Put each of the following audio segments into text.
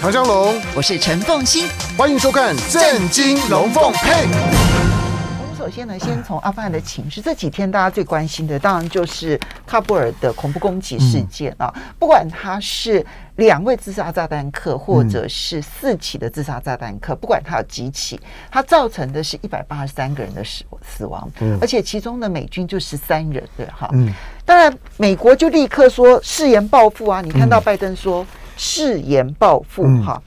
唐江龙，我是陈凤欣，欢迎收看《震惊龙凤配》。我们首先呢，先从阿富汗的情势。这几天大家最关心的，当然就是喀布尔的恐怖攻击事件啊。不管他是两位自杀炸弹客，或者是四起的自杀炸弹客，不管他有几起，他造成的是一百八十三个人的死死亡，而且其中的美军就十三人，对哈。当然，美国就立刻说誓言报复啊。你看到拜登说。誓言报复哈，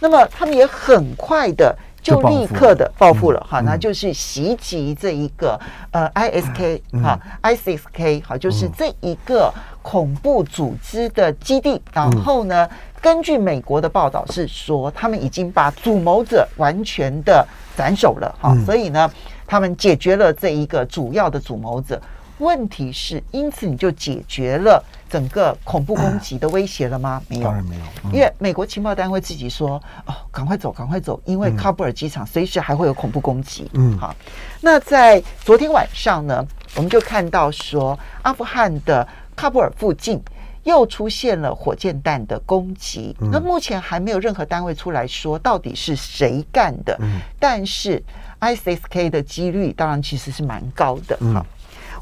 那么他们也很快的就立刻的报复了哈，那就是袭击这一个呃 ISK 哈 ISISK 哈，就是这一个恐怖组织的基地。然后呢，根据美国的报道是说，他们已经把主谋者完全的斩首了哈，所以呢，他们解决了这一个主要的主谋者。问题是，因此你就解决了整个恐怖攻击的威胁了吗？没有，当然没有。因为美国情报单位自己说：“哦，赶快走，赶快走，因为喀布尔机场随时还会有恐怖攻击。”嗯，好。那在昨天晚上呢，我们就看到说，阿富汗的喀布尔附近又出现了火箭弹的攻击。那目前还没有任何单位出来说到底是谁干的，但是 ISK 的几率当然其实是蛮高的。嗯。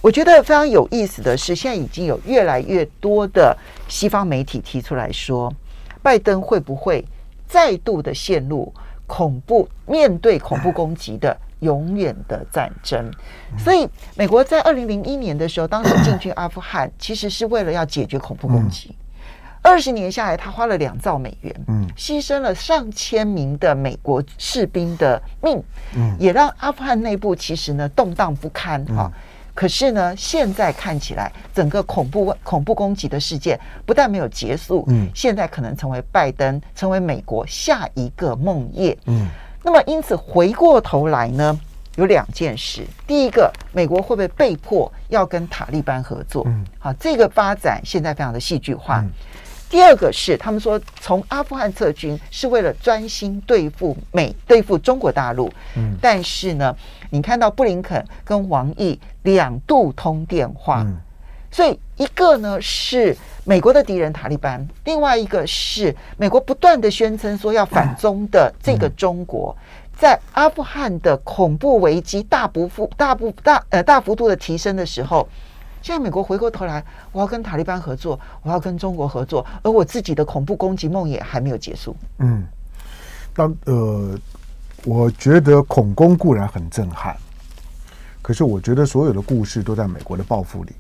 我觉得非常有意思的是，现在已经有越来越多的西方媒体提出来说，拜登会不会再度的陷入恐怖面对恐怖攻击的永远的战争？所以，美国在二零零一年的时候，当时进军阿富汗，其实是为了要解决恐怖攻击。二十年下来，他花了两兆美元，嗯，牺牲了上千名的美国士兵的命，嗯，也让阿富汗内部其实呢动荡不堪，哈。可是呢，现在看起来，整个恐怖恐怖攻击的事件不但没有结束，嗯，现在可能成为拜登成为美国下一个梦魇，嗯，那么因此回过头来呢，有两件事：第一个，美国会不会被迫要跟塔利班合作？嗯，好，这个发展现在非常的戏剧化。第二个是，他们说从阿富汗撤军是为了专心对付美、对付中国大陆。嗯，但是呢，你看到布林肯跟王毅两度通电话，所以一个呢是美国的敌人塔利班，另外一个是美国不断的宣称说要反中的这个中国，在阿富汗的恐怖危机大幅、大不大呃大幅度的提升的时候。现在美国回过头来，我要跟塔利班合作，我要跟中国合作，而我自己的恐怖攻击梦也还没有结束。嗯，当呃，我觉得恐攻固然很震撼，可是我觉得所有的故事都在美国的报复里。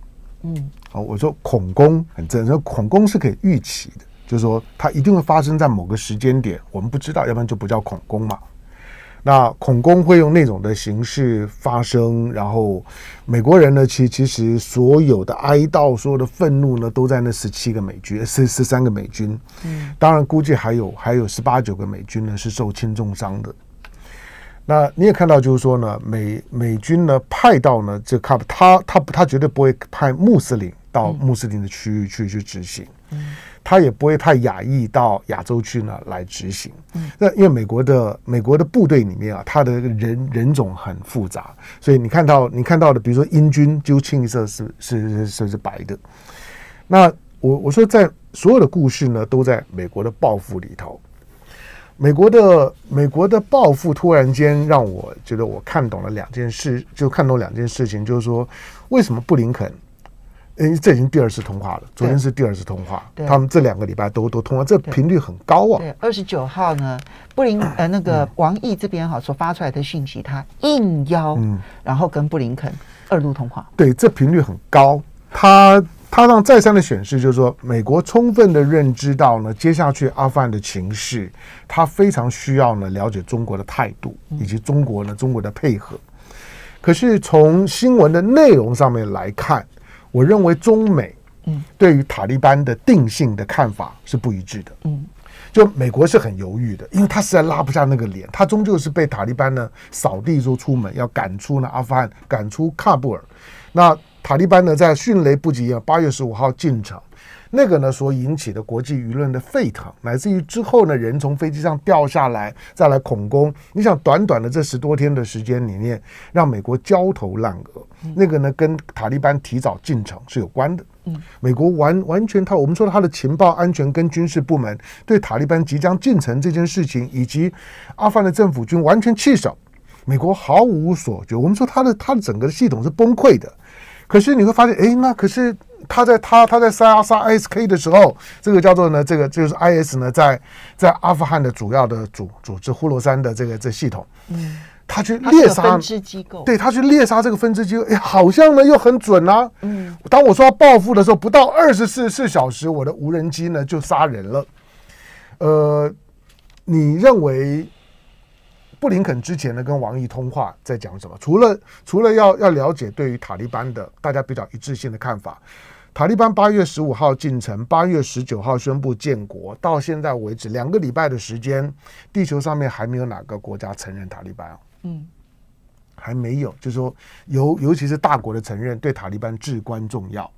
嗯，好，我说恐攻很震，撼，恐攻是可以预期的，就是说它一定会发生在某个时间点，我们不知道，要不然就不叫恐攻嘛。那恐工会用那种的形式发生，然后美国人呢，其其实所有的哀悼、所有的愤怒呢，都在那十七个美军、十十三个美军。嗯，当然估计还有还有十八九个美军呢是受轻重伤的。那你也看到，就是说呢，美美军呢派到呢，这看他他他绝对不会派穆斯林到穆斯林的区域去去执行。嗯。他也不会太亚裔到亚洲去呢来执行。那因为美国的美国的部队里面啊，他的人人种很复杂，所以你看到你看到的，比如说英军就清一色是是是是白的。那我我说在所有的故事呢，都在美国的报复里头。美国的美国的报复突然间让我觉得我看懂了两件事，就看懂两件事情，就是说为什么布林肯。为这已经第二次通话了。昨天是第二次通话。对，他们这两个礼拜都都通话，这频率很高啊。对，二十九号呢，布林呃那个王毅这边哈所发出来的信息，他应邀，嗯，然后跟布林肯二度通话。对，这频率很高。他他让再三的显示，就是说美国充分的认知到呢，接下去阿富汗的情绪，他非常需要呢了解中国的态度，以及中国呢中国的配合。可是从新闻的内容上面来看。我认为中美，对于塔利班的定性的看法是不一致的，嗯，就美国是很犹豫的，因为他实在拉不下那个脸，他终究是被塔利班呢扫地候出门，要赶出阿富汗，赶出喀布尔，那。塔利班呢，在迅雷不及啊，八月十五号进城，那个呢所引起的国际舆论的沸腾，乃至于之后呢，人从飞机上掉下来，再来恐攻，你想，短短的这十多天的时间里面，让美国焦头烂额，那个呢，跟塔利班提早进城是有关的。嗯，美国完完全他，我们说他的情报安全跟军事部门对塔利班即将进城这件事情，以及阿富汗的政府军完全弃守，美国毫无所觉。我们说他的他的整个的系统是崩溃的。可是你会发现，哎，那可是他在他他在杀杀 ISK 的时候，这个叫做呢，这个就是 IS 呢，在在阿富汗的主要的组组织呼罗山的这个这系统，嗯，他去猎杀分支机构，对他去猎杀这个分支机构，哎，好像呢又很准啊，嗯，当我说要报复的时候，不到二十四四小时，我的无人机呢就杀人了，呃，你认为？布林肯之前呢跟王毅通话，在讲什么？除了除了要要了解对于塔利班的大家比较一致性的看法，塔利班八月十五号进城，八月十九号宣布建国，到现在为止两个礼拜的时间，地球上面还没有哪个国家承认塔利班。嗯，还没有，就是说尤尤其是大国的承认对塔利班至关重要。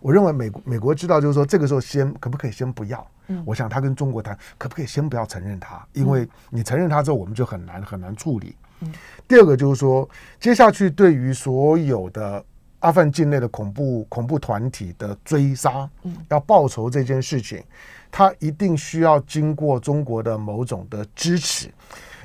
我认为美美国知道，就是说这个时候先可不可以先不要？嗯，我想他跟中国谈，可不可以先不要承认他？因为你承认他之后，我们就很难很难处理。嗯，第二个就是说，接下去对于所有的阿富汗境内的恐怖恐怖团体的追杀，嗯，要报仇这件事情，他一定需要经过中国的某种的支持，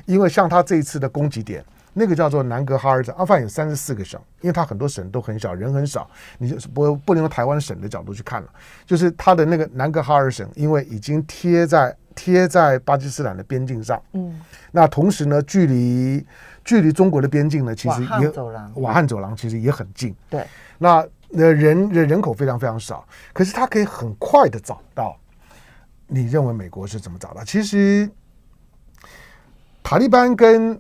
因为像他这一次的攻击点。那个叫做南格哈尔省，阿富汗有三十四个省，因为它很多省都很小，人很少，你就不不能用台湾省的角度去看了。就是它的那个南格哈尔省，因为已经贴在贴在巴基斯坦的边境上，嗯，那同时呢，距离距离中国的边境呢，其实也瓦走廊，瓦汉走廊其实也很近。对，那那人人口非常非常少，可是它可以很快的找到。你认为美国是怎么找到？其实塔利班跟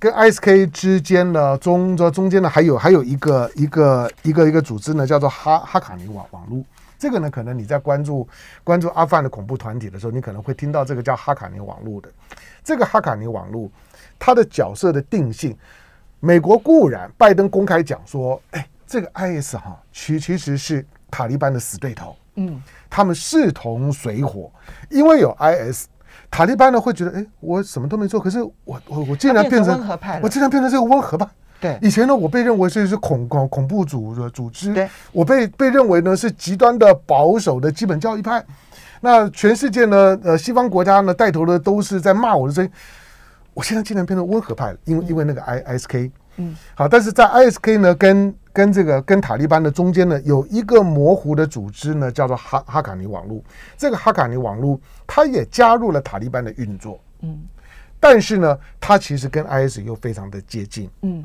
跟 ISK 之间呢，中这中间呢还有还有一个一个一个一个组织呢，叫做哈哈卡尼网网络。这个呢，可能你在关注关注阿富汗的恐怖团体的时候，你可能会听到这个叫哈卡尼网络的。这个哈卡尼网络，它的角色的定性，美国固然拜登公开讲说，哎，这个 IS 哈其其实是塔利班的死对头，嗯，他们势同水火，因为有 IS。塔利班呢会觉得，哎，我什么都没做，可是我我我竟然变成我竟然变成这个温和派。对，以前呢，我被认为是是恐恐恐怖组的组织，对，我被被认为呢是极端的保守的基本教义派。那全世界呢，呃，西方国家呢带头的都是在骂我，的声音，我现在竟然变成温和派，因为因为那个 ISK，嗯，好，但是在 ISK 呢跟。跟这个跟塔利班的中间呢，有一个模糊的组织呢，叫做哈哈卡尼网络。这个哈卡尼网络，它也加入了塔利班的运作，嗯，但是呢，它其实跟 IS 又非常的接近，嗯，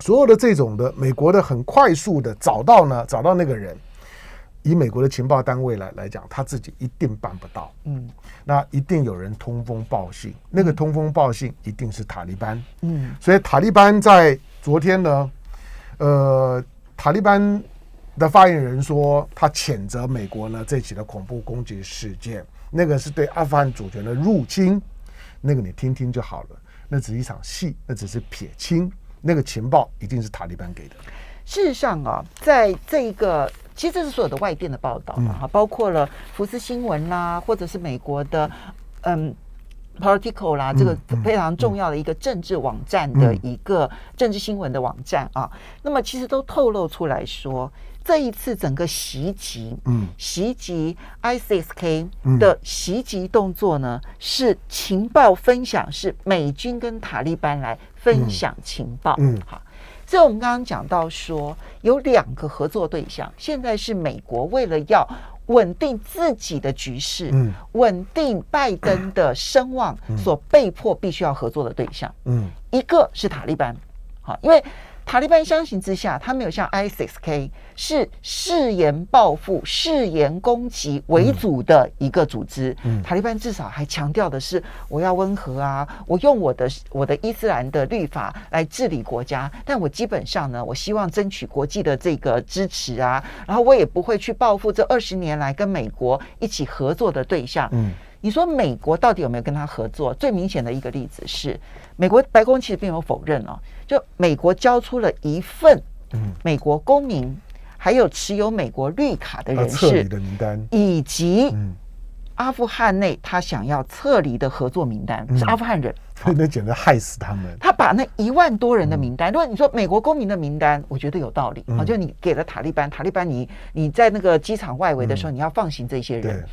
所有的这种的美国的很快速的找到呢，找到那个人，以美国的情报单位来来讲，他自己一定办不到，嗯，那一定有人通风报信，那个通风报信一定是塔利班，嗯，所以塔利班在昨天呢。呃，塔利班的发言人说，他谴责美国呢这起的恐怖攻击事件，那个是对阿富汗主权的入侵，那个你听听就好了，那只是一场戏，那只是撇清，那个情报一定是塔利班给的。事实上啊，在这一个，其实这是所有的外电的报道了哈，包括了福斯新闻啦，或者是美国的嗯。Political 啦，这个非常重要的一个政治网站的一个政治新闻的网站啊，那么其实都透露出来说，这一次整个袭击，嗯，袭击 ISK 的袭击动作呢，是情报分享，是美军跟塔利班来分享情报。嗯，好，所以我们刚刚讲到说，有两个合作对象，现在是美国为了要。稳定自己的局势，嗯，稳定拜登的声望，所被迫必须要合作的对象，嗯，一个是塔利班，好，因为。塔利班相形之下，他没有像 ISISK 是誓言报复、誓言攻击为主的一个组织。塔利班至少还强调的是，我要温和啊，我用我的我的伊斯兰的律法来治理国家。但我基本上呢，我希望争取国际的这个支持啊，然后我也不会去报复这二十年来跟美国一起合作的对象。嗯。你说美国到底有没有跟他合作？最明显的一个例子是，美国白宫其实并没有否认哦。就美国交出了一份，嗯，美国公民还有持有美国绿卡的人士的名单，以及阿富汗内他想要撤离的合作名单，是阿富汗人。那简直害死他们！他把那一万多人的名单，如果你说美国公民的名单，我觉得有道理啊。就你给了塔利班，塔利班，你你在那个机场外围的时候，你要放行这些人。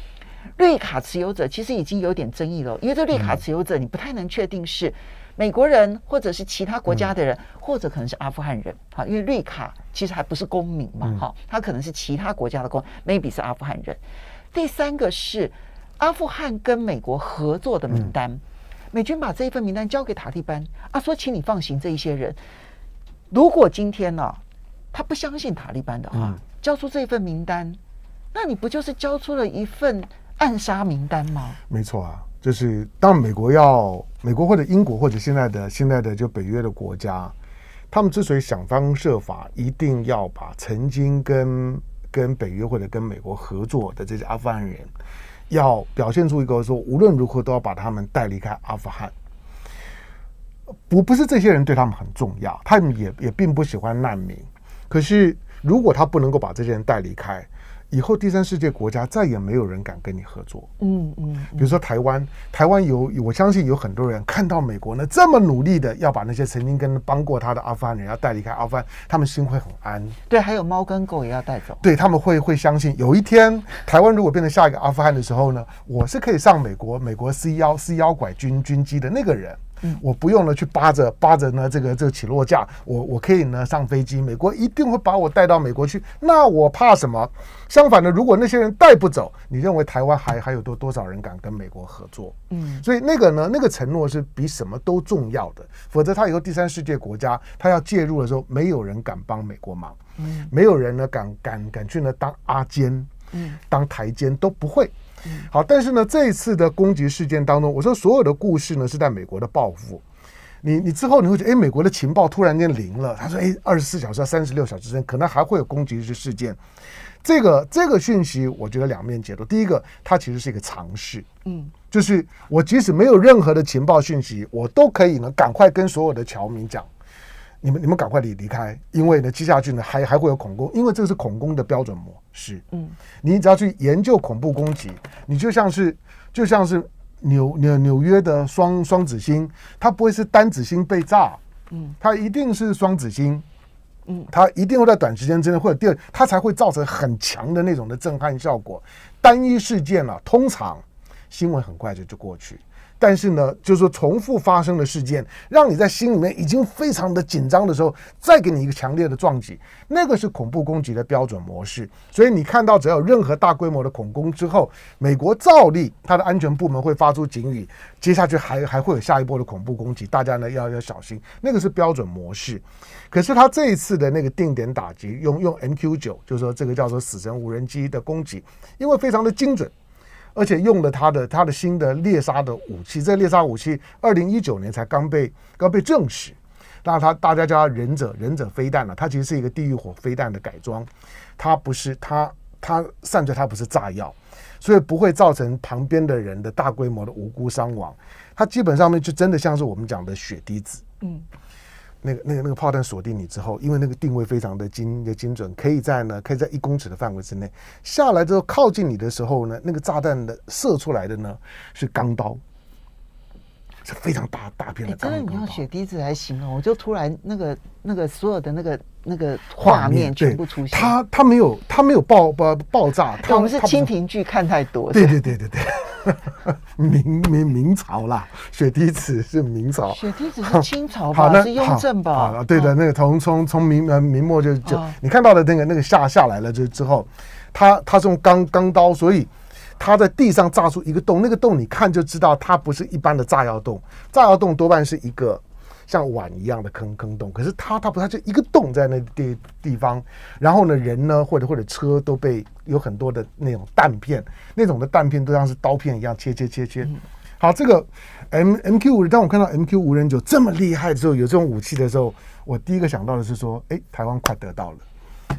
绿卡持有者其实已经有点争议了，因为这绿卡持有者你不太能确定是美国人，或者是其他国家的人，或者可能是阿富汗人，哈，因为绿卡其实还不是公民嘛，哈，他可能是其他国家的公民，maybe 是阿富汗人。第三个是阿富汗跟美国合作的名单，美军把这一份名单交给塔利班，啊，说请你放行这一些人。如果今天呢，他不相信塔利班的话，交出这一份名单，那你不就是交出了一份？暗杀名单吗？没错啊，就是当美国要美国或者英国或者现在的现在的就北约的国家，他们之所以想方设法一定要把曾经跟跟北约或者跟美国合作的这些阿富汗人，要表现出一个说无论如何都要把他们带离开阿富汗。不，不是这些人对他们很重要，他们也也并不喜欢难民。可是如果他不能够把这些人带离开。以后第三世界国家再也没有人敢跟你合作。嗯嗯，比如说台湾，台湾有我相信有很多人看到美国呢这么努力的要把那些曾经跟帮过他的阿富汗人要带离开阿富汗，他们心会很安。对，还有猫跟狗也要带走。对他们会会相信有一天台湾如果变成下一个阿富汗的时候呢，我是可以上美国美国 C 幺 C 幺拐军军机的那个人。嗯，我不用了，去扒着扒着呢，这个这个起落架，我我可以呢上飞机。美国一定会把我带到美国去，那我怕什么？相反呢，如果那些人带不走，你认为台湾还还有多多少人敢跟美国合作？嗯，所以那个呢，那个承诺是比什么都重要的。否则他以后第三世界国家他要介入的时候，没有人敢帮美国忙，嗯，没有人呢敢敢敢去呢当阿坚，嗯，当台坚都不会。好，但是呢，这一次的攻击事件当中，我说所有的故事呢是在美国的报复。你你之后你会觉得，哎，美国的情报突然间零了。他说，哎，二十四小时、三十六小时之内，可能还会有攻击的事件。这个这个讯息，我觉得两面解读。第一个，它其实是一个尝试，嗯，就是我即使没有任何的情报讯息，我都可以呢，赶快跟所有的侨民讲。你们你们赶快离离开，因为呢，接下去呢还还会有恐攻，因为这是恐攻的标准模式。嗯，你只要去研究恐怖攻击，你就像是就像是纽纽纽约的双双子星，它不会是单子星被炸，嗯，它一定是双子星，嗯，它一定会在短时间之内会有第二，它才会造成很强的那种的震撼效果。单一事件啊，通常新闻很快就就过去。但是呢，就是说重复发生的事件，让你在心里面已经非常的紧张的时候，再给你一个强烈的撞击，那个是恐怖攻击的标准模式。所以你看到，只要有任何大规模的恐攻之后，美国照例它的安全部门会发出警语，接下去还还会有下一波的恐怖攻击，大家呢要要小心，那个是标准模式。可是他这一次的那个定点打击，用用 MQ 九，就是说这个叫做死神无人机的攻击，因为非常的精准。而且用了他的他的新的猎杀的武器，这猎杀武器二零一九年才刚被刚被证实。那他大家叫他忍者忍者飞弹了，它其实是一个地狱火飞弹的改装，它不是它它擅在它不是炸药，所以不会造成旁边的人的大规模的无辜伤亡。它基本上面就真的像是我们讲的血滴子，嗯。那个、那个、那个炮弹锁定你之后，因为那个定位非常的精、的精准，可以在呢，可以在一公尺的范围之内下来之后，靠近你的时候呢，那个炸弹的射出来的呢是钢刀。是非常大大片的钢刀。真的，你用血滴子还行哦，我就突然那个那个所有的那个那个画面全部出现。他他没有他没有爆爆爆炸。我们是清蜓剧看太多。对对对对对，明明明朝啦，雪滴子是明朝，雪滴子是清朝，吧？是雍正吧？啊，对的，那个从从从明呃明末就就你看到的那个那个下下来了之之后，他他是用钢钢刀，所以。它在地上炸出一个洞，那个洞你看就知道，它不是一般的炸药洞。炸药洞多半是一个像碗一样的坑坑洞，可是它它不它就一个洞在那地地方，然后呢人呢或者或者车都被有很多的那种弹片，那种的弹片都像是刀片一样切切切切。好，这个 M MQ 五，当我看到 MQ 无人九这么厉害之后，有这种武器的时候，我第一个想到的是说，哎，台湾快得到了。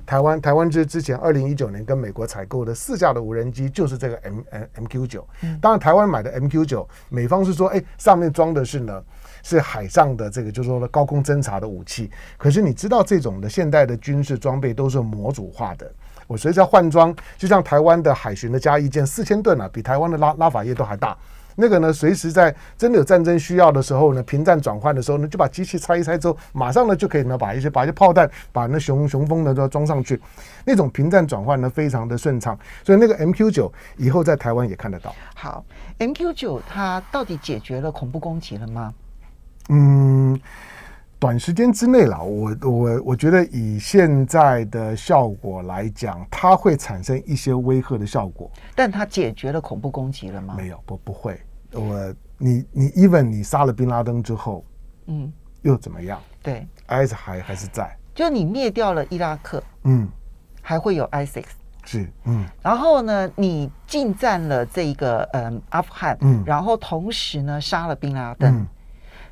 台湾台湾之之前二零一九年跟美国采购的四架的无人机就是这个 M M MQ 九，当然台湾买的 MQ 九，美方是说哎上面装的是呢是海上的这个就是说高空侦察的武器，可是你知道这种的现代的军事装备都是模组化的，我随时要换装，就像台湾的海巡的加一舰四千吨啊，比台湾的拉拉法耶都还大。那个呢，随时在真的有战争需要的时候呢，平战转换的时候呢，就把机器拆一拆之后，马上呢就可以呢把一些把一些炮弹，把那雄雄风呢都要装上去，那种平战转换呢非常的顺畅，所以那个 MQ 九以后在台湾也看得到。好，MQ 九它到底解决了恐怖攻击了吗？嗯，短时间之内啦，我我我觉得以现在的效果来讲，它会产生一些威吓的效果，但它解决了恐怖攻击了吗？没有，不不会。我，你，你，even，你杀了宾拉登之后，嗯，又怎么样？对 i s 还还是在。就你灭掉了伊拉克，嗯，还会有 ISIS。是，嗯，然后呢，你进占了这个，嗯，阿富汗，嗯，然后同时呢，杀了宾拉登。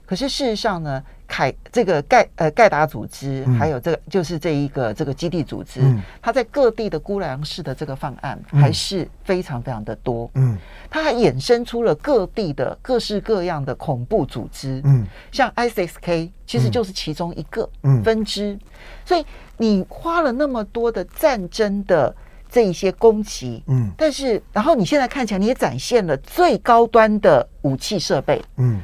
可是事实上呢，凯这个盖呃盖达组织，还有这个就是这一个这个基地组织，它在各地的孤粮式的这个方案还是非常非常的多。嗯，它还衍生出了各地的各式各样的恐怖组织。嗯，像 ISISK 其实就是其中一个分支。所以你花了那么多的战争的这一些攻击，嗯，但是然后你现在看起来你也展现了最高端的武器设备，嗯。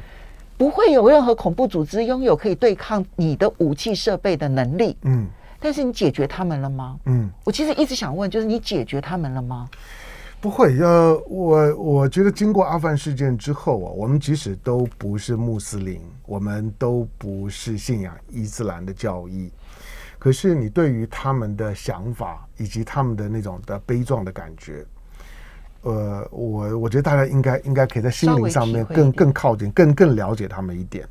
不会有任何恐怖组织拥有可以对抗你的武器设备的能力。嗯，但是你解决他们了吗？嗯，我其实一直想问，就是你解决他们了吗？不会。呃，我我觉得经过阿凡事件之后啊，我们即使都不是穆斯林，我们都不是信仰伊斯兰的教义，可是你对于他们的想法以及他们的那种的悲壮的感觉。呃，我我觉得大家应该应该可以在心灵上面更更靠近、更更了解他们一点。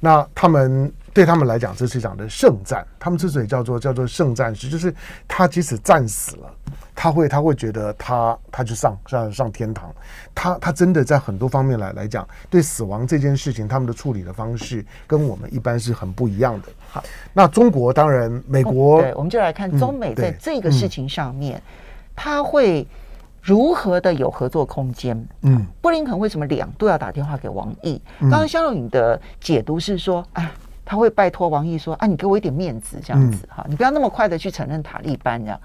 那他们对他们来讲，这是一场的圣战。他们之所以叫做叫做圣战士，就是他即使战死了，他会他会觉得他他就上上上天堂。他他真的在很多方面来来讲，对死亡这件事情，他们的处理的方式跟我们一般是很不一样的。好，那中国当然美国，我们就来看中美在这个事情上面，他会。如何的有合作空间？嗯，布林肯为什么两度要打电话给王毅？刚刚肖若雨的解读是说，啊，他会拜托王毅说，啊，你给我一点面子，这样子哈，你不要那么快的去承认塔利班这样。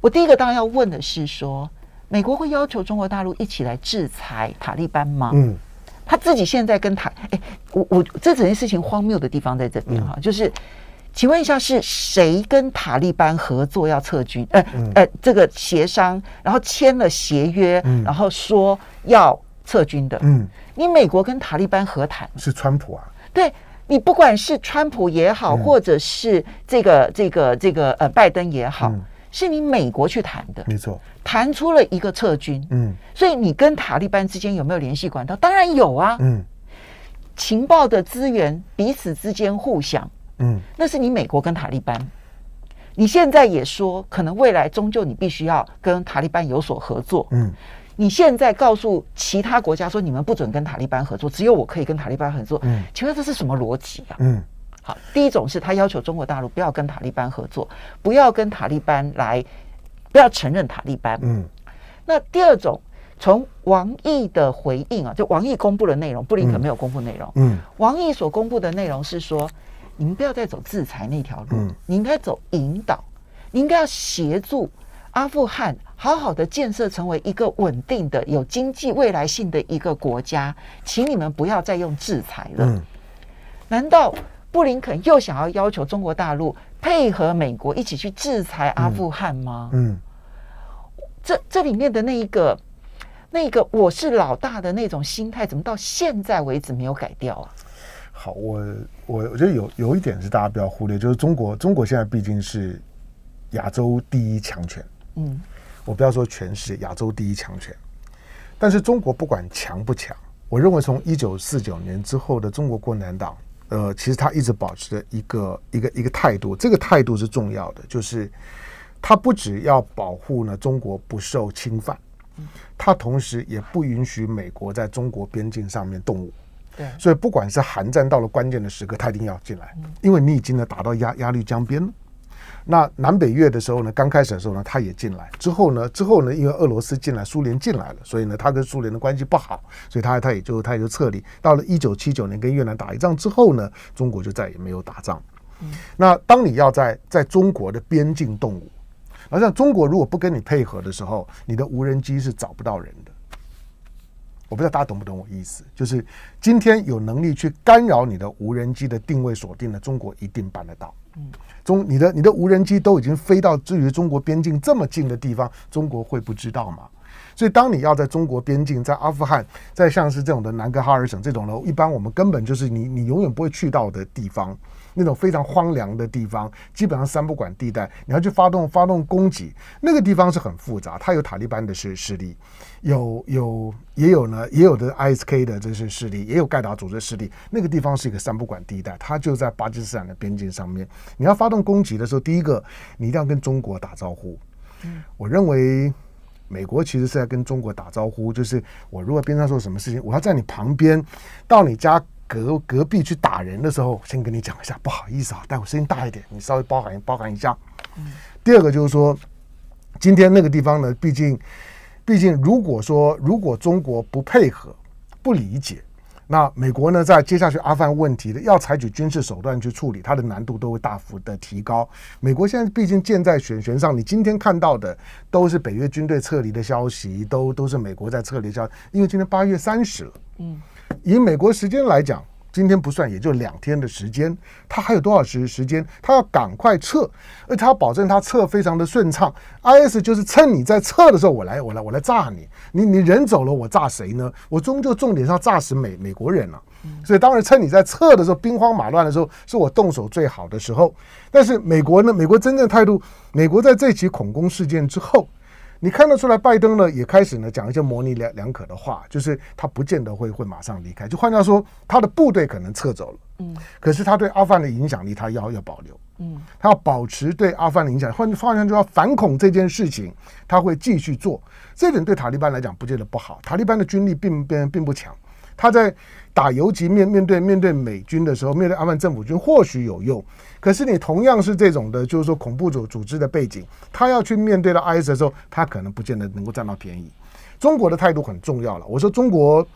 我第一个当然要问的是，说美国会要求中国大陆一起来制裁塔利班吗？嗯，他自己现在跟塔，哎，我我这整件事情荒谬的地方在这边哈，就是。请问一下，是谁跟塔利班合作要撤军？呃，呃，这个协商，然后签了协约，然后说要撤军的。嗯，你美国跟塔利班和谈是川普啊？对，你不管是川普也好，或者是这个这个这个呃拜登也好，是你美国去谈的，没错，谈出了一个撤军。嗯，所以你跟塔利班之间有没有联系管道？当然有啊。嗯，情报的资源彼此之间互相。嗯，那是你美国跟塔利班。你现在也说，可能未来终究你必须要跟塔利班有所合作。嗯，你现在告诉其他国家说，你们不准跟塔利班合作，只有我可以跟塔利班合作。嗯，请问这是什么逻辑啊？嗯，好，第一种是他要求中国大陆不要跟塔利班合作，不要跟塔利班来，不要承认塔利班。嗯，那第二种，从王毅的回应啊，就王毅公布的内容，布林肯没有公布内容。嗯，王毅所公布的内容是说。你们不要再走制裁那条路，你应该走引导，你应该要协助阿富汗好好的建设成为一个稳定的、有经济未来性的一个国家。请你们不要再用制裁了。难道布林肯又想要要求中国大陆配合美国一起去制裁阿富汗吗？嗯，这这里面的那一个、那个我是老大的那种心态，怎么到现在为止没有改掉啊？好，我我我觉得有有一点是大家不要忽略，就是中国中国现在毕竟是亚洲第一强权。嗯，我不要说全是亚洲第一强权，但是中国不管强不强，我认为从一九四九年之后的中国共产党，呃，其实他一直保持着一个一个一个态度，这个态度是重要的，就是他不只要保护呢中国不受侵犯，他同时也不允许美国在中国边境上面动武。对，所以不管是韩战到了关键的时刻，他一定要进来，因为你已经呢打到鸭鸭绿江边了。那南北越的时候呢，刚开始的时候呢，他也进来，之后呢，之后呢，因为俄罗斯进来，苏联进来了，所以呢，他跟苏联的关系不好，所以他他也就他也就撤离。到了一九七九年跟越南打一仗之后呢，中国就再也没有打仗。那当你要在在中国的边境动武，好像中国如果不跟你配合的时候，你的无人机是找不到人的。我不知道大家懂不懂我意思，就是今天有能力去干扰你的无人机的定位锁定的，中国一定办得到。嗯，中你的你的无人机都已经飞到至于中国边境这么近的地方，中国会不知道吗？所以当你要在中国边境、在阿富汗、在像是这种的南格哈尔省这种楼，一般我们根本就是你你永远不会去到的地方。那种非常荒凉的地方，基本上三不管地带，你要去发动发动攻击，那个地方是很复杂，它有塔利班的势势力，有有也有呢，也有的 ISK 的这些势力，也有盖达组织势力。那个地方是一个三不管地带，它就在巴基斯坦的边境上面。你要发动攻击的时候，第一个你一定要跟中国打招呼。嗯，我认为美国其实是在跟中国打招呼，就是我如果边上做什么事情，我要在你旁边，到你家。隔隔壁去打人的时候，先跟你讲一下，不好意思啊，待会声音大一点，你稍微包含包含一下。嗯。第二个就是说，今天那个地方呢，毕竟毕竟如果说如果中国不配合、不理解，那美国呢，在接下去阿富汗问题的要采取军事手段去处理，它的难度都会大幅的提高。美国现在毕竟建在选悬上，你今天看到的都是北约军队撤离的消息，都都是美国在撤离消，息，因为今天八月三十了，嗯。以美国时间来讲，今天不算也就两天的时间，他还有多少时时间？他要赶快撤，而他要保证他撤非常的顺畅。I S 就是趁你在撤的时候，我来我来我来炸你，你你人走了，我炸谁呢？我终究重点是要炸死美美国人了。所以当然趁你在撤的时候，兵荒马乱的时候，是我动手最好的时候。但是美国呢？美国真正态度？美国在这起恐攻事件之后。你看得出来，拜登呢也开始呢讲一些模棱两两可的话，就是他不见得会会马上离开。就换句话说，他的部队可能撤走了，嗯，可是他对阿富汗的影响力，他要要保留，嗯，他要保持对阿富汗的影响。换换话说，要反恐这件事情，他会继续做。这点对塔利班来讲不见得不好。塔利班的军力并并并不强。他在打游击面面对面对美军的时候，面对阿富汗政府军或许有用，可是你同样是这种的，就是说恐怖组组织的背景，他要去面对到 ISIS 的时候，他可能不见得能够占到便宜。中国的态度很重要了。我说中国，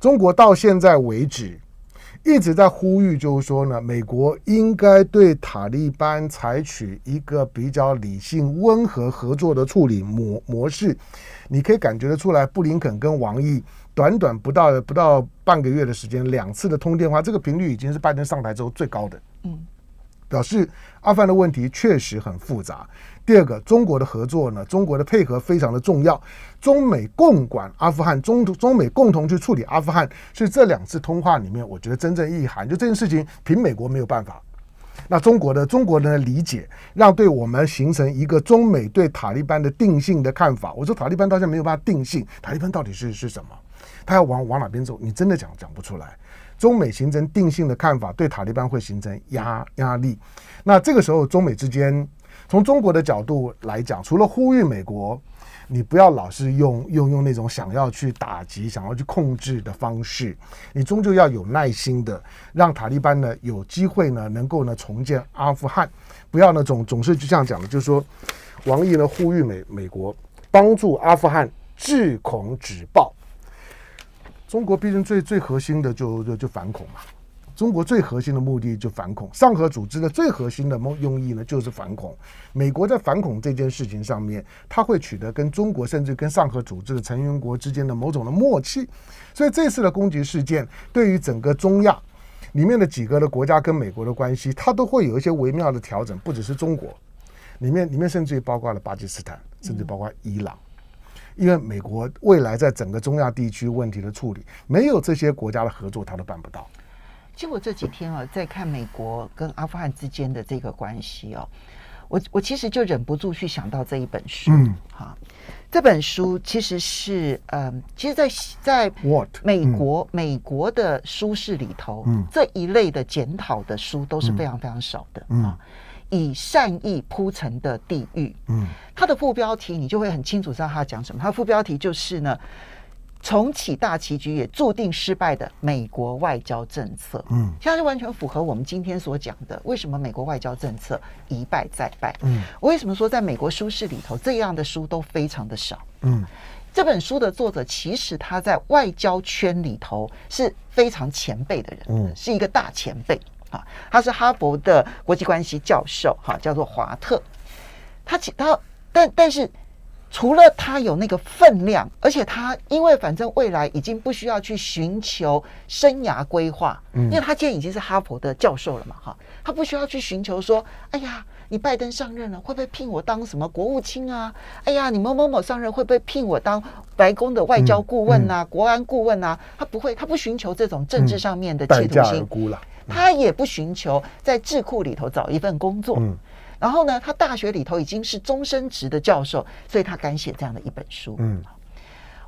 中国到现在为止一直在呼吁，就是说呢，美国应该对塔利班采取一个比较理性、温和、合作的处理模模式。你可以感觉得出来，布林肯跟王毅。短短不到不到半个月的时间，两次的通电话，这个频率已经是拜登上台之后最高的。嗯，表示阿富汗的问题确实很复杂。第二个，中国的合作呢，中国的配合非常的重要。中美共管阿富汗，中中美共同去处理阿富汗，所以这两次通话里面，我觉得真正意涵就这件事情，凭美国没有办法。那中国的中国人的理解，让对我们形成一个中美对塔利班的定性的看法。我说塔利班到现在没有办法定性，塔利班到底是是什么？他要往往哪边走，你真的讲讲不出来。中美形成定性的看法，对塔利班会形成压压力。那这个时候，中美之间，从中国的角度来讲，除了呼吁美国，你不要老是用用用那种想要去打击、想要去控制的方式，你终究要有耐心的，让塔利班呢有机会呢，能够呢重建阿富汗。不要那种总是就这样讲的，就是说，王毅呢呼吁美美国帮助阿富汗治恐止暴。中国毕竟最最核心的就就就反恐嘛，中国最核心的目的就反恐。上合组织的最核心的目用意呢就是反恐。美国在反恐这件事情上面，他会取得跟中国甚至跟上合组织的成员国之间的某种的默契。所以这次的攻击事件，对于整个中亚里面的几个的国家跟美国的关系，它都会有一些微妙的调整。不只是中国，里面里面甚至于包括了巴基斯坦，甚至包括伊朗。因为美国未来在整个中亚地区问题的处理，没有这些国家的合作，他都办不到。结果这几天啊，在看美国跟阿富汗之间的这个关系哦，我我其实就忍不住去想到这一本书。嗯，好，这本书其实是嗯，其实，在在 what 美国美国的书市里头，这一类的检讨的书都是非常非常少的。嗯。以善意铺成的地狱，嗯，它的副标题你就会很清楚知道他讲什么。他副标题就是呢，重启大棋局也注定失败的美国外交政策，嗯，在是完全符合我们今天所讲的为什么美国外交政策一败再败。嗯，我为什么说在美国书市里头这样的书都非常的少？嗯，这本书的作者其实他在外交圈里头是非常前辈的人，嗯，是一个大前辈。他是哈佛的国际关系教授，哈，叫做华特。他其他，但但是除了他有那个分量，而且他因为反正未来已经不需要去寻求生涯规划，嗯，因为他现在已经是哈佛的教授了嘛，哈，他不需要去寻求说，哎呀，你拜登上任了会不会聘我当什么国务卿啊？哎呀，你某某某上任会不会聘我当白宫的外交顾问呐、国安顾问呐？他不会，他不寻求这种政治上面的代价性。他也不寻求在智库里头找一份工作，然后呢，他大学里头已经是终身职的教授，所以他敢写这样的一本书。嗯，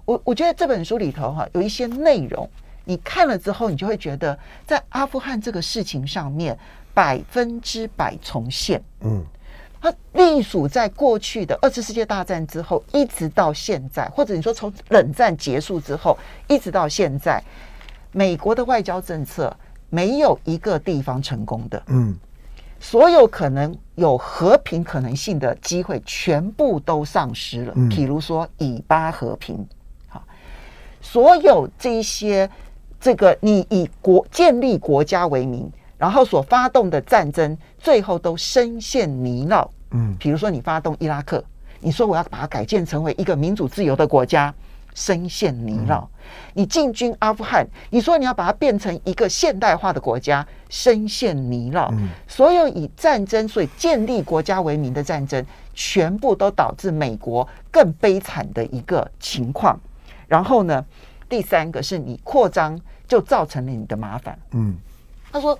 我我觉得这本书里头哈有一些内容，你看了之后，你就会觉得在阿富汗这个事情上面百分之百重现。嗯，它隶属在过去的二次世界大战之后一直到现在，或者你说从冷战结束之后一直到现在，美国的外交政策。没有一个地方成功的，嗯，所有可能有和平可能性的机会全部都丧失了。嗯，比如说以巴和平，好，所有这些这个你以国建立国家为名，然后所发动的战争，最后都深陷泥淖。嗯，比如说你发动伊拉克，你说我要把它改建成为一个民主自由的国家。深陷泥沼，你进军阿富汗，你说你要把它变成一个现代化的国家，深陷泥沼。所有以战争所以建立国家为名的战争，全部都导致美国更悲惨的一个情况。然后呢，第三个是你扩张，就造成了你的麻烦。嗯，他说，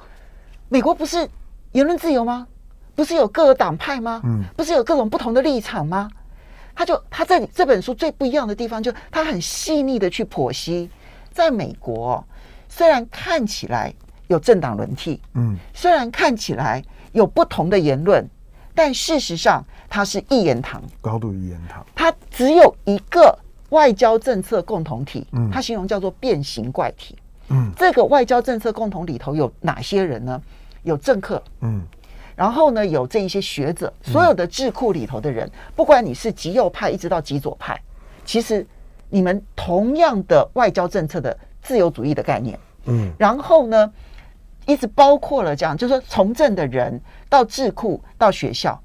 美国不是言论自由吗？不是有各个党派吗？嗯，不是有各种不同的立场吗？他就他在这本书最不一样的地方，就他很细腻的去剖析，在美国虽然看起来有政党轮替，嗯，虽然看起来有不同的言论，但事实上它是一言堂，高度一言堂，它只有一个外交政策共同体，嗯，他形容叫做变形怪体，嗯，这个外交政策共同里头有哪些人呢？有政客，嗯。然后呢，有这一些学者，所有的智库里头的人，不管你是极右派一直到极左派，其实你们同样的外交政策的自由主义的概念，嗯，然后呢，一直包括了这样，就是说从政的人到智库到学校，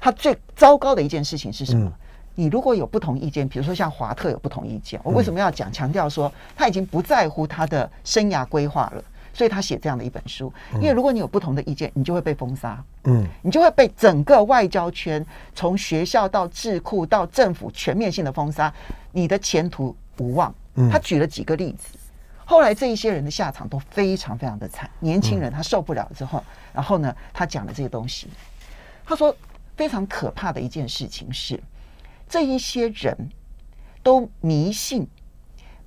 他最糟糕的一件事情是什么？你如果有不同意见，比如说像华特有不同意见，我为什么要讲强调说他已经不在乎他的生涯规划了？所以他写这样的一本书，因为如果你有不同的意见，你就会被封杀，嗯，你就会被整个外交圈，从学校到智库到政府全面性的封杀，你的前途无望。他举了几个例子，后来这一些人的下场都非常非常的惨，年轻人他受不了之后，然后呢，他讲了这些东西，他说非常可怕的一件事情是，这一些人都迷信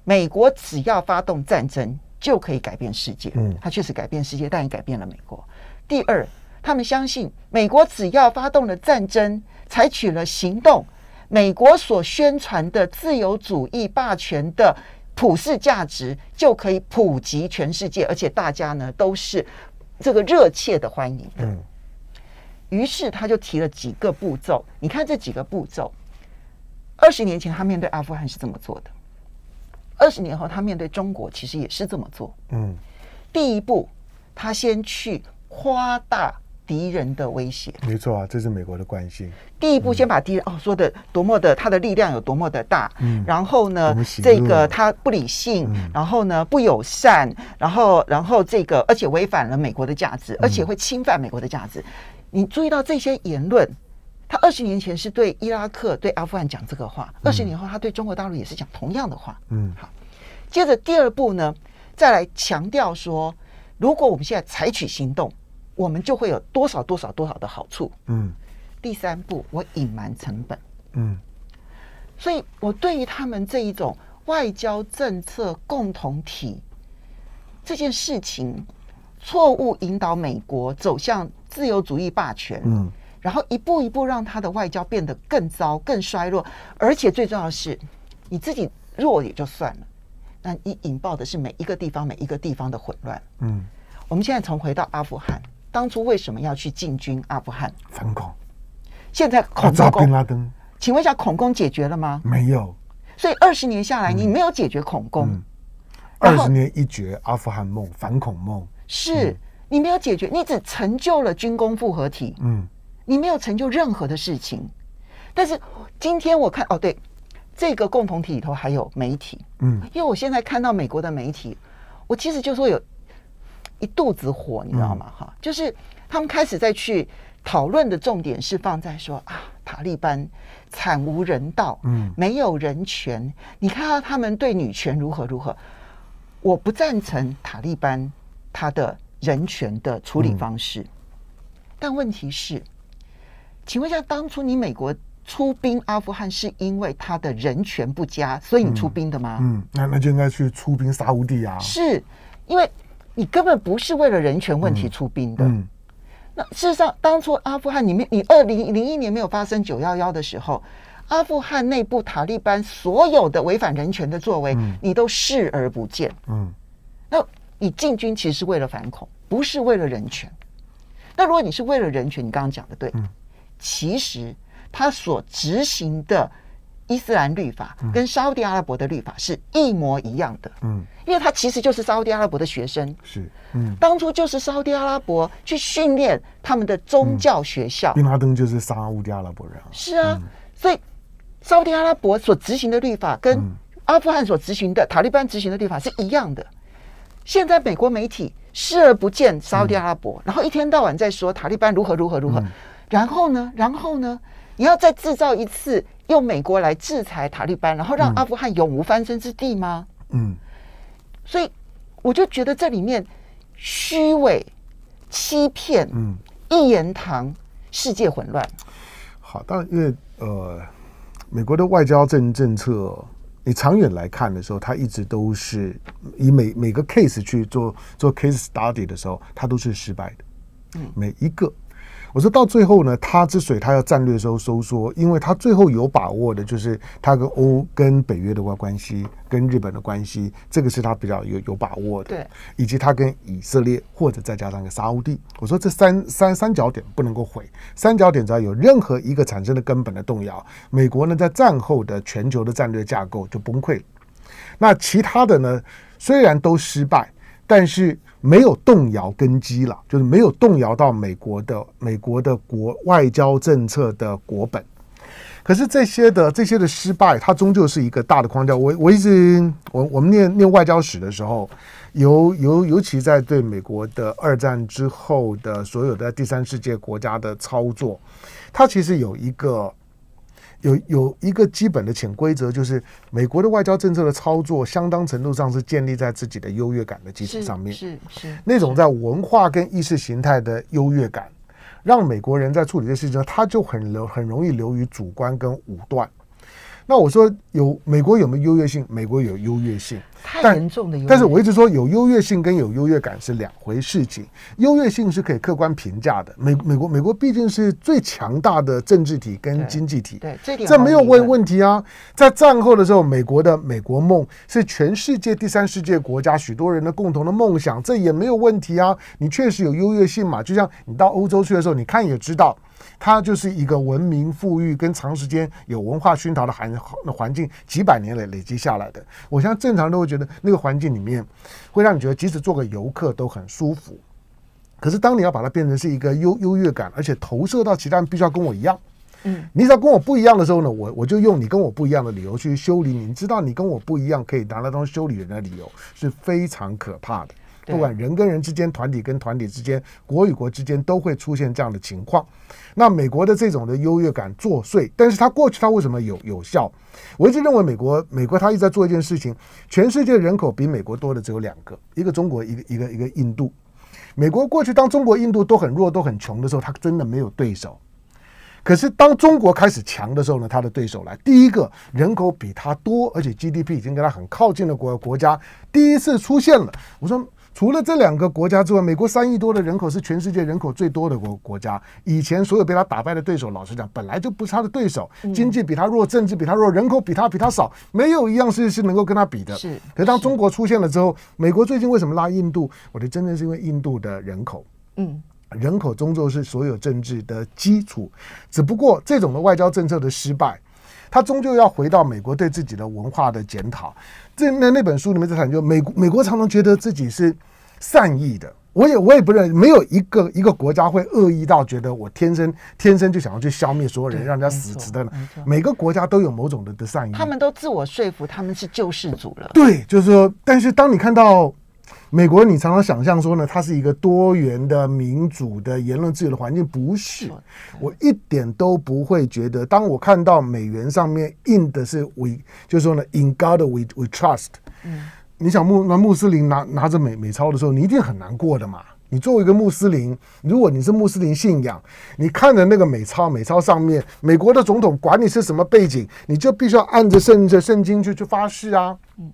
美国只要发动战争。就可以改变世界。嗯，他确实改变世界，但也改变了美国。第二，他们相信美国只要发动了战争，采取了行动，美国所宣传的自由主义霸权的普世价值就可以普及全世界，而且大家呢都是这个热切的欢迎。嗯，于是他就提了几个步骤。你看这几个步骤，二十年前他面对阿富汗是怎么做的？二十年后，他面对中国，其实也是这么做。嗯，第一步，他先去夸大敌人的威胁。没错啊，这是美国的惯性。第一步，先把敌人哦说的多么的，他的力量有多么的大。嗯，然后呢，这个他不理性，然后呢不友善，然后然后这个而且违反了美国的价值，而且会侵犯美国的价值。你注意到这些言论？他二十年前是对伊拉克、对阿富汗讲这个话，二十年后他对中国大陆也是讲同样的话。嗯，好。接着第二步呢，再来强调说，如果我们现在采取行动，我们就会有多少多少多少的好处。嗯。第三步，我隐瞒成本。嗯。所以我对于他们这一种外交政策共同体这件事情，错误引导美国走向自由主义霸权。嗯。然后一步一步让他的外交变得更糟、更衰弱，而且最重要的是，你自己弱也就算了，那你引爆的是每一个地方、每一个地方的混乱。嗯，我们现在从回到阿富汗，当初为什么要去进军阿富汗？反恐。现在恐工拉登，请问一下，恐工解决了吗？没有。所以二十年下来，你没有解决恐工。二十年一绝，阿富汗梦、反恐梦是你没有解决，你只成就了军工复合体。嗯。你没有成就任何的事情，但是今天我看哦，对，这个共同体里头还有媒体，嗯，因为我现在看到美国的媒体，我其实就说有一肚子火，你知道吗？哈，就是他们开始在去讨论的重点是放在说啊，塔利班惨无人道，嗯，没有人权，你看到他们对女权如何如何，我不赞成塔利班他的人权的处理方式，但问题是。请问一下，当初你美国出兵阿富汗是因为他的人权不佳，所以你出兵的吗？嗯，那那就应该去出兵杀乌敌啊！是因为你根本不是为了人权问题出兵的。嗯，那事实上，当初阿富汗，你没你二零零一年没有发生九幺幺的时候，阿富汗内部塔利班所有的违反人权的作为，你都视而不见。嗯，那你进军其实是为了反恐，不是为了人权。那如果你是为了人权，你刚刚讲的对。嗯。其实他所执行的伊斯兰律法跟沙特阿拉伯的律法是一模一样的，嗯，因为他其实就是沙特阿拉伯的学生，是，嗯，当初就是沙特阿拉伯去训练他们的宗教学校，bin 就是沙乌地阿拉伯人，是啊，所以沙特阿拉伯所执行的律法跟阿富汗所执行的塔利班执行的律法是一样的。现在美国媒体视而不见沙特阿拉伯，然后一天到晚在说塔利班如何如何如何。然后呢？然后呢？你要再制造一次用美国来制裁塔利班，然后让阿富汗永无翻身之地吗？嗯，所以我就觉得这里面虚伪、欺骗、嗯，一言堂，世界混乱。好，当然，因为呃，美国的外交政政策，你长远来看的时候，它一直都是以每每个 case 去做做 case study 的时候，它都是失败的，嗯，每一个。我说到最后呢，他之所以他要战略收收缩，因为他最后有把握的，就是他跟欧、跟北约的关系，跟日本的关系，这个是他比较有有把握的。对，以及他跟以色列或者再加上个沙乌地。我说这三三三角点不能够毁，三角点只要有任何一个产生的根本的动摇，美国呢在战后的全球的战略架构就崩溃了。那其他的呢，虽然都失败，但是。没有动摇根基了，就是没有动摇到美国的美国的国外交政策的国本。可是这些的这些的失败，它终究是一个大的框架。我我一直我我们念念外交史的时候，尤尤尤其在对美国的二战之后的所有的第三世界国家的操作，它其实有一个。有有一个基本的潜规则，就是美国的外交政策的操作，相当程度上是建立在自己的优越感的基础上面。是是，那种在文化跟意识形态的优越感，让美国人，在处理这事情，他就很流很容易流于主观跟武断。那我说有美国有没有优越性？美国有优越性，但但是我一直说有优越性跟有优越感是两回事。情优越性是可以客观评价的。美美国美国毕竟是最强大的政治体跟经济体，对这点这没有问问题啊。在战后的时候，美国的美国梦是全世界第三世界国家许多人的共同的梦想，这也没有问题啊。你确实有优越性嘛？就像你到欧洲去的时候，你看也知道。它就是一个文明、富裕、跟长时间有文化熏陶的环环境几百年累累积下来的。我相信正常人都会觉得那个环境里面会让你觉得，即使做个游客都很舒服。可是当你要把它变成是一个优优越感，而且投射到其他人必须要跟我一样，嗯，你只要跟我不一样的时候呢，我我就用你跟我不一样的理由去修理你。知道你跟我不一样，可以拿来当修理人的理由是非常可怕的。不管人跟人之间、团体跟团体之间、国与国之间，都会出现这样的情况。那美国的这种的优越感作祟，但是他过去他为什么有有效？我一直认为美国，美国他一直在做一件事情：全世界人口比美国多的只有两个，一个中国，一个一个一个印度。美国过去当中国、印度都很弱、都很穷的时候，他真的没有对手。可是当中国开始强的时候呢，他的对手来，第一个人口比他多，而且 GDP 已经跟他很靠近的国国家，第一次出现了。我说。除了这两个国家之外，美国三亿多的人口是全世界人口最多的国国家。以前所有被他打败的对手，老实讲，本来就不是他的对手，经济比他弱，政治比他弱，人口比他比他少，没有一样事是能够跟他比的。是。可当中国出现了之后，美国最近为什么拉印度？我觉得真的是因为印度的人口，嗯，人口终究是所有政治的基础。只不过这种的外交政策的失败。他终究要回到美国对自己的文化的检讨。这那那本书里面在讲，就美国美国常常觉得自己是善意的。我也我也不认，没有一个一个国家会恶意到觉得我天生天生就想要去消灭所有人，让人家死死的。每个国家都有某种的的善意。他们都自我说服他们是救世主了。对，就是说，但是当你看到。美国，你常常想象说呢，它是一个多元的民主的言论自由的环境，不是？我一点都不会觉得。当我看到美元上面印的是 “we”，就是说呢，“in God we we trust”。嗯，你想穆那穆斯林拿拿着美美钞的时候，你一定很难过的嘛。你作为一个穆斯林，如果你是穆斯林信仰，你看着那个美钞，美钞上面美国的总统，管你是什么背景，你就必须要按着圣着圣经去去发誓啊。嗯。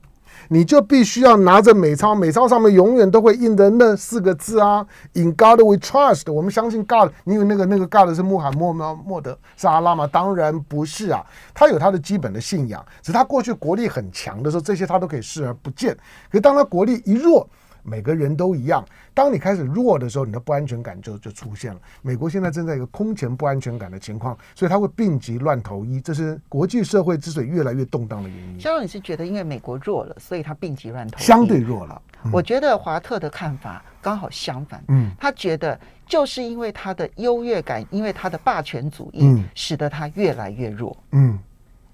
你就必须要拿着美钞，美钞上面永远都会印的那四个字啊，In God We Trust。我们相信 God。你为那个那个 God 是穆罕默德是阿拉吗？当然不是啊，他有他的基本的信仰。只是他过去国力很强的时候，这些他都可以视而不见。可当他国力一弱，每个人都一样。当你开始弱的时候，你的不安全感就就出现了。美国现在正在一个空前不安全感的情况，所以他会病急乱投医。这是国际社会之所以越来越动荡的原因。肖总，你是觉得因为美国弱了，所以他病急乱投医？相对弱了，我觉得华特的看法刚好相反。嗯，他觉得就是因为他的优越感，因为他的霸权主义，使得他越来越弱。嗯，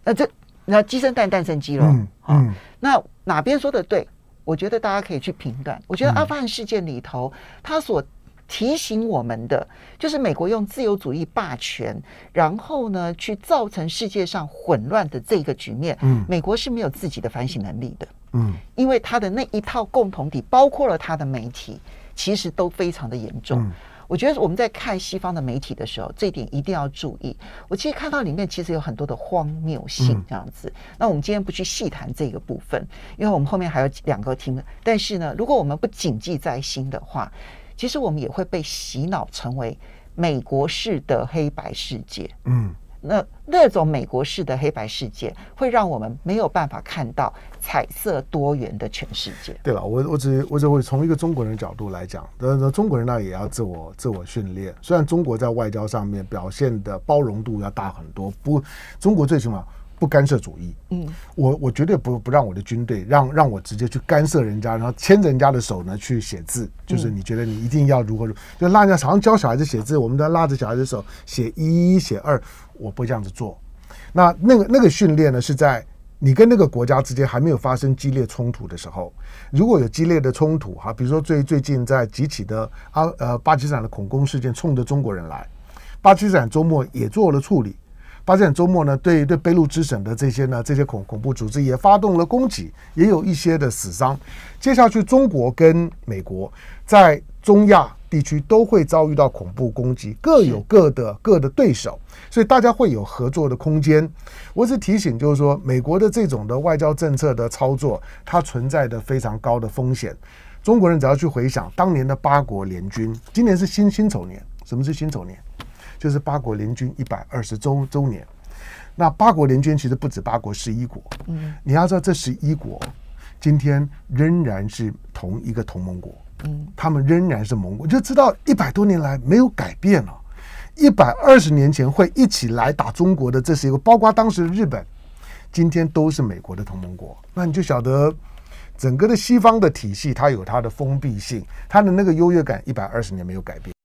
那这那鸡生蛋，蛋生鸡了。嗯嗯，那哪边说的对？我觉得大家可以去评断。我觉得阿富汗事件里头，他所提醒我们的，就是美国用自由主义霸权，然后呢，去造成世界上混乱的这个局面。嗯，美国是没有自己的反省能力的。嗯，因为他的那一套共同体，包括了他的媒体，其实都非常的严重。我觉得我们在看西方的媒体的时候，这点一定要注意。我其实看到里面其实有很多的荒谬性，这样子。那我们今天不去细谈这个部分，因为我们后面还有两个题目。但是呢，如果我们不谨记在心的话，其实我们也会被洗脑，成为美国式的黑白世界。嗯。那那种美国式的黑白世界，会让我们没有办法看到彩色多元的全世界。对了，我我只我只会从一个中国人角度来讲，那中国人呢也要自我自我训练。虽然中国在外交上面表现的包容度要大很多，不，中国最起码不干涉主义。嗯，我我绝对不不让我的军队让让我直接去干涉人家，然后牵着人家的手呢去写字。就是你觉得你一定要如何？就拉人家，常教小孩子写字，我们都拉着小孩子手写一写二。我不这样子做，那那个那个训练呢，是在你跟那个国家之间还没有发生激烈冲突的时候。如果有激烈的冲突，哈，比如说最最近在几起的阿呃巴基斯坦的恐攻事件冲着中国人来，巴基斯坦周末也做了处理。巴基斯坦周末呢，对对俾路支省的这些呢这些恐恐怖组织也发动了攻击，也有一些的死伤。接下去，中国跟美国在中亚。地区都会遭遇到恐怖攻击，各有各的各的对手，所以大家会有合作的空间。我只提醒，就是说美国的这种的外交政策的操作，它存在的非常高的风险。中国人只要去回想当年的八国联军，今年是辛辛丑年，什么是辛丑年？就是八国联军一百二十周周年。那八国联军其实不止八国，十一国。嗯，你要知道这十一国今天仍然是同一个同盟国。嗯，他们仍然是盟国，就知道一百多年来没有改变了。一百二十年前会一起来打中国的，这是一个包括当时日本，今天都是美国的同盟国。那你就晓得，整个的西方的体系，它有它的封闭性，它的那个优越感，一百二十年没有改变。